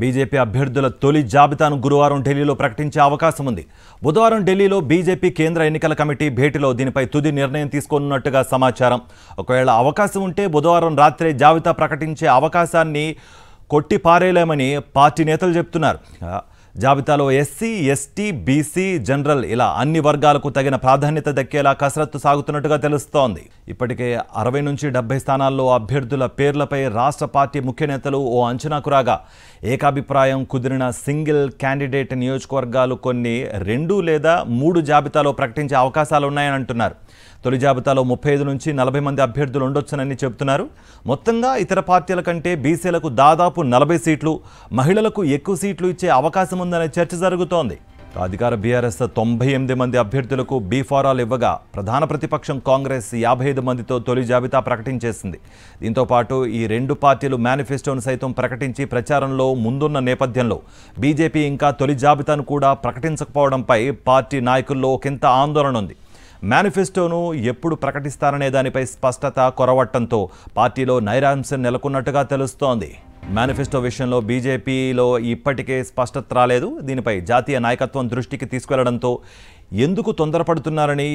BJP అభ్యర్థుల తొలి జాబితాను గురువారం ఢిల్లీలో ప్రకటించే అవకాశం ఉంది బుధవారం ఢిల్లీలో బీజేపీ కేంద్ర ఎన్నికల కమిటీ భేటీలో దీనిపై తుది నిర్ణయం తీసుకున్నట్టుగా సమాచారం ఒకవేళ అవకాశం ఉంటే బుధవారం రాత్రే జాబితా ప్రకటించే అవకాశాన్ని కొట్టిపారేలేమని పార్టీ నేతలు చెప్తున్నారు జాబితాలో ఎస్సీ ఎస్టీ బీసీ జనరల్ ఇలా అన్ని వర్గాలకు తగిన ప్రాధాన్యత దక్కేలా కసరత్తు సాగుతున్నట్టుగా తెలుస్తోంది ఇప్పటికే అరవై నుంచి డెబ్బై స్థానాల్లో అభ్యర్థుల పేర్లపై రాష్ట్ర పార్టీ ముఖ్య నేతలు ఓ అంచనాకు రాగా ఏకాభిప్రాయం కుదిరిన సింగిల్ క్యాండిడేట్ నియోజకవర్గాలు కొన్ని రెండు లేదా మూడు జాబితాలో ప్రకటించే అవకాశాలున్నాయని అంటున్నారు తొలి జాబితాలో ముప్పై ఐదు నుంచి నలభై మంది అభ్యర్థులు ఉండొచ్చనని చెబుతున్నారు మొత్తంగా ఇతర పార్టీల కంటే బీసీలకు దాదాపు నలభై సీట్లు మహిళలకు ఎక్కువ సీట్లు ఇచ్చే అవకాశం ఉందనే చర్చ జరుగుతోంది అధికార బీఆర్ఎస్ తొంభై ఎనిమిది మంది అభ్యర్థులకు బీఫారాలు ఇవ్వగా ప్రధాన ప్రతిపక్షం కాంగ్రెస్ యాభై ఐదు మందితో తొలి జాబితా ప్రకటించేసింది దీంతో పాటు ఈ రెండు పార్టీలు మేనిఫెస్టోను సైతం ప్రకటించి ప్రచారంలో ముందున్న నేపథ్యంలో బీజేపీ ఇంకా తొలి జాబితాను కూడా ప్రకటించకపోవడంపై పార్టీ నాయకుల్లో ఒకంత ఆందోళన ఉంది మేనిఫెస్టోను ఎప్పుడు ప్రకటిస్తారనే దానిపై స్పష్టత కొరవట్టంతో పార్టీలో నైరాంశం నెలకొన్నట్టుగా తెలుస్తోంది మేనిఫెస్టో విషయంలో బీజేపీలో ఇప్పటికే స్పష్టత రాలేదు దీనిపై జాతీయ నాయకత్వం దృష్టికి తీసుకెళ్లడంతో ఎందుకు తొందరపడుతున్నారని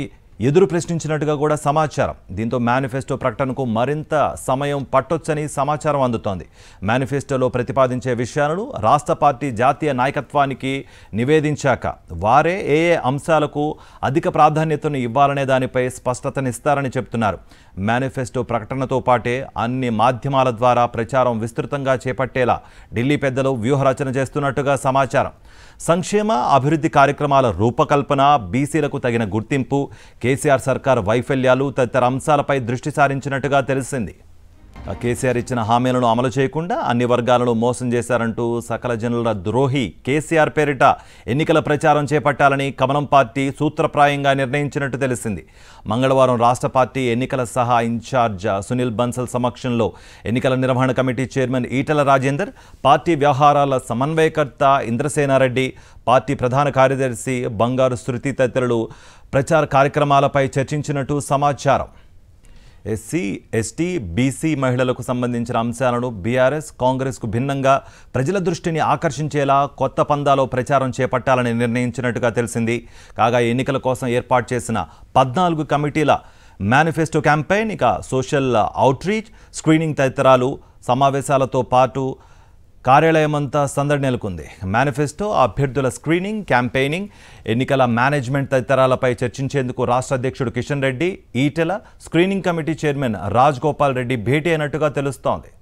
ఎదురు ప్రశ్నించినట్టుగా కూడా సమాచారం దీంతో మేనిఫెస్టో ప్రకటనకు మరింత సమయం పట్టొచ్చని సమాచారం అందుతోంది మేనిఫెస్టోలో ప్రతిపాదించే విషయాలను రాష్ట్ర పార్టీ జాతీయ నాయకత్వానికి నివేదించాక వారే ఏ ఏ అంశాలకు అధిక ప్రాధాన్యతను ఇవ్వాలనే దానిపై స్పష్టతనిస్తారని చెప్తున్నారు మేనిఫెస్టో ప్రకటనతో పాటే అన్ని మాధ్యమాల ద్వారా ప్రచారం విస్తృతంగా చేపట్టేలా ఢిల్లీ పెద్దలు వ్యూహరచన చేస్తున్నట్టుగా సమాచారం సంక్షేమ అభివృద్ధి కార్యక్రమాల రూపకల్పన బీసీలకు తగిన గుర్తింపు కేసీఆర్ సర్కార్ వైఫల్యాలు తదితర అంశాలపై దృష్టి సారించినట్టుగా తెలిసింది కేసీఆర్ ఇచ్చిన హామీలను అమలు చేయకుండా అన్ని వర్గాలను మోసం చేశారంటూ సకల జనుల ద్రోహి కేసీఆర్ పేరిట ఎన్నికల ప్రచారం చేపట్టాలని కమలం పార్టీ సూత్రప్రాయంగా నిర్ణయించినట్టు తెలిసింది మంగళవారం రాష్ట్ర పార్టీ ఎన్నికల సహా ఇన్ఛార్జ్ సునీల్ బన్సల్ సమక్షంలో ఎన్నికల నిర్వహణ committee chairman Etela Rajender party వ్యవహారాల సమన్వయకర్త ఇంద్రసేనారెడ్డి పార్టీ ప్రధాన కార్యదర్శి బంగారు శృతి తదితరులు ప్రచార కార్యక్రమాలపై చర్చించినట్టు సమాచారం ఎస్సీ ఎస్టీ బీసీ మహిళలకు సంబంధించిన అంశాలను బీఆర్ఎస్ కాంగ్రెస్కు భిన్నంగా ప్రజల దృష్టిని ఆకర్షించేలా కొత్త పందాలో ప్రచారం చేపట్టాలని నిర్ణయించినట్టుగా తెలిసింది కాగా ఎన్నికల కోసం ఏర్పాటు చేసిన పద్నాలుగు కమిటీల మేనిఫెస్టో క్యాంపెయిన్ ఇక సోషల్ అవుట్రీచ్ స్క్రీనింగ్ తదితరాలు సమావేశాలతో పాటు కార్యాలయమంతా సందడి నెలకొంది మేనిఫెస్టో అభ్యర్థుల స్క్రీనింగ్ క్యాంపెయినింగ్ ఎన్నికల మేనేజ్మెంట్ తదితరాలపై చర్చించేందుకు రాష్ట్ర అధ్యక్షుడు Kishan Reddy Etela screening committee chairman Raj Reddy భేటీ అయినట్టుగా తెలుస్తోంది